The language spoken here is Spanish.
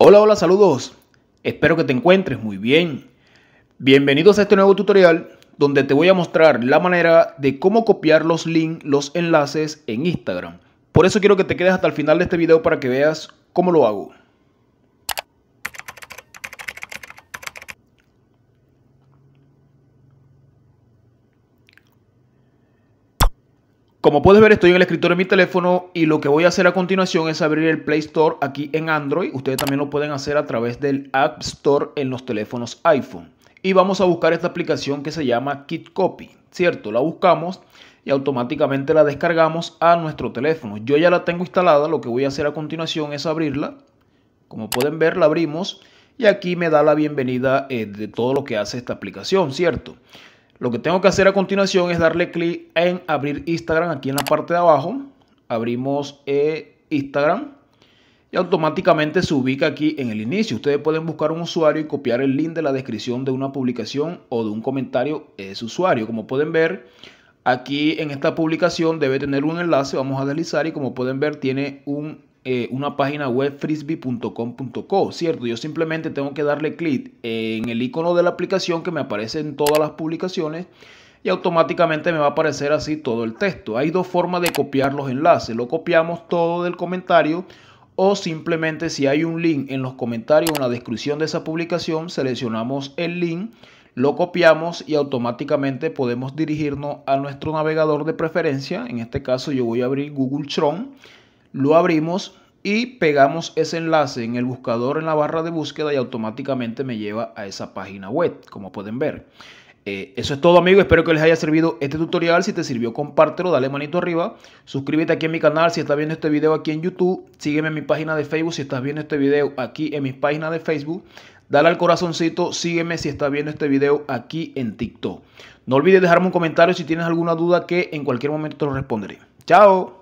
Hola, hola, saludos. Espero que te encuentres muy bien. Bienvenidos a este nuevo tutorial donde te voy a mostrar la manera de cómo copiar los links, los enlaces en Instagram. Por eso quiero que te quedes hasta el final de este video para que veas cómo lo hago. Como puedes ver, estoy en el escritorio de mi teléfono y lo que voy a hacer a continuación es abrir el Play Store aquí en Android. Ustedes también lo pueden hacer a través del App Store en los teléfonos iPhone. Y vamos a buscar esta aplicación que se llama Copy, ¿cierto? La buscamos y automáticamente la descargamos a nuestro teléfono. Yo ya la tengo instalada, lo que voy a hacer a continuación es abrirla. Como pueden ver, la abrimos y aquí me da la bienvenida eh, de todo lo que hace esta aplicación, ¿cierto? Lo que tengo que hacer a continuación es darle clic en abrir Instagram aquí en la parte de abajo. Abrimos eh, Instagram y automáticamente se ubica aquí en el inicio. Ustedes pueden buscar un usuario y copiar el link de la descripción de una publicación o de un comentario de su usuario. Como pueden ver, aquí en esta publicación debe tener un enlace. Vamos a deslizar y como pueden ver tiene un eh, una página web frisbee.com.co, ¿cierto? Yo simplemente tengo que darle clic en el icono de la aplicación que me aparece en todas las publicaciones y automáticamente me va a aparecer así todo el texto. Hay dos formas de copiar los enlaces. Lo copiamos todo del comentario o simplemente si hay un link en los comentarios o en la descripción de esa publicación, seleccionamos el link, lo copiamos y automáticamente podemos dirigirnos a nuestro navegador de preferencia. En este caso yo voy a abrir Google Chrome lo abrimos y pegamos ese enlace en el buscador en la barra de búsqueda y automáticamente me lleva a esa página web, como pueden ver. Eh, eso es todo amigo. espero que les haya servido este tutorial, si te sirvió compártelo, dale manito arriba, suscríbete aquí en mi canal si estás viendo este video aquí en YouTube, sígueme en mi página de Facebook si estás viendo este video aquí en mi página de Facebook, dale al corazoncito, sígueme si estás viendo este video aquí en TikTok. No olvides dejarme un comentario si tienes alguna duda que en cualquier momento te lo responderé. Chao.